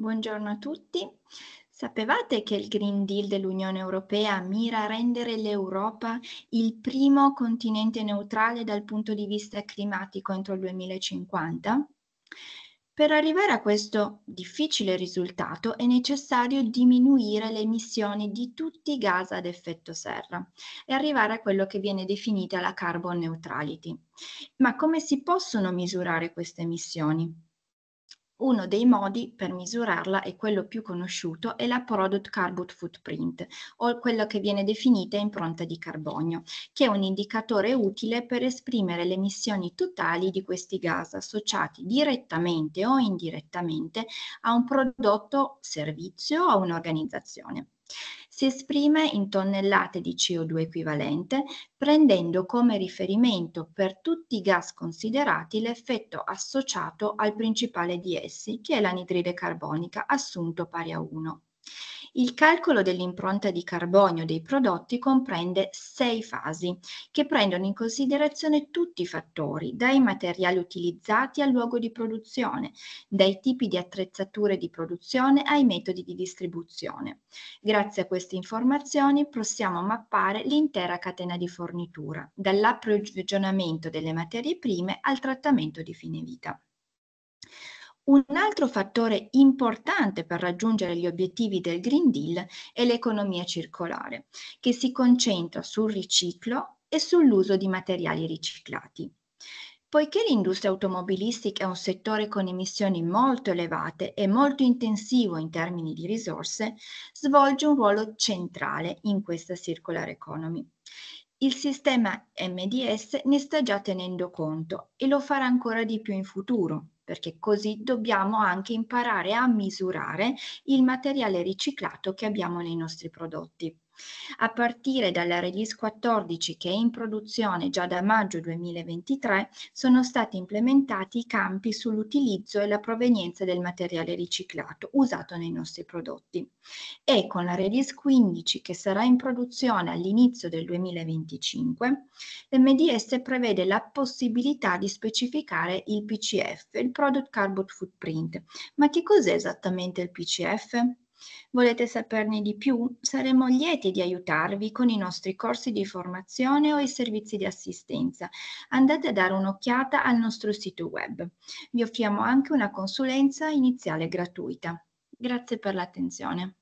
Buongiorno a tutti. Sapevate che il Green Deal dell'Unione Europea mira a rendere l'Europa il primo continente neutrale dal punto di vista climatico entro il 2050? Per arrivare a questo difficile risultato è necessario diminuire le emissioni di tutti i gas ad effetto serra e arrivare a quello che viene definita la carbon neutrality. Ma come si possono misurare queste emissioni? Uno dei modi per misurarla e quello più conosciuto è la Product Carbon Footprint o quello che viene definita impronta di carbonio, che è un indicatore utile per esprimere le emissioni totali di questi gas associati direttamente o indirettamente a un prodotto, servizio o un'organizzazione. Si esprime in tonnellate di CO2 equivalente, prendendo come riferimento per tutti i gas considerati l'effetto associato al principale di essi, che è l'anidride carbonica, assunto pari a 1. Il calcolo dell'impronta di carbonio dei prodotti comprende sei fasi che prendono in considerazione tutti i fattori, dai materiali utilizzati al luogo di produzione, dai tipi di attrezzature di produzione ai metodi di distribuzione. Grazie a queste informazioni possiamo mappare l'intera catena di fornitura, dall'approvvigionamento delle materie prime al trattamento di fine vita. Un altro fattore importante per raggiungere gli obiettivi del Green Deal è l'economia circolare, che si concentra sul riciclo e sull'uso di materiali riciclati. Poiché l'industria automobilistica è un settore con emissioni molto elevate e molto intensivo in termini di risorse, svolge un ruolo centrale in questa circular economy. Il sistema MDS ne sta già tenendo conto e lo farà ancora di più in futuro perché così dobbiamo anche imparare a misurare il materiale riciclato che abbiamo nei nostri prodotti. A partire dalla release 14 che è in produzione già da maggio 2023 sono stati implementati i campi sull'utilizzo e la provenienza del materiale riciclato usato nei nostri prodotti e con la release 15 che sarà in produzione all'inizio del 2025 l'MDS prevede la possibilità di specificare il PCF, il Product Carbon Footprint. Ma che cos'è esattamente il PCF? Volete saperne di più? Saremo lieti di aiutarvi con i nostri corsi di formazione o i servizi di assistenza. Andate a dare un'occhiata al nostro sito web. Vi offriamo anche una consulenza iniziale gratuita. Grazie per l'attenzione.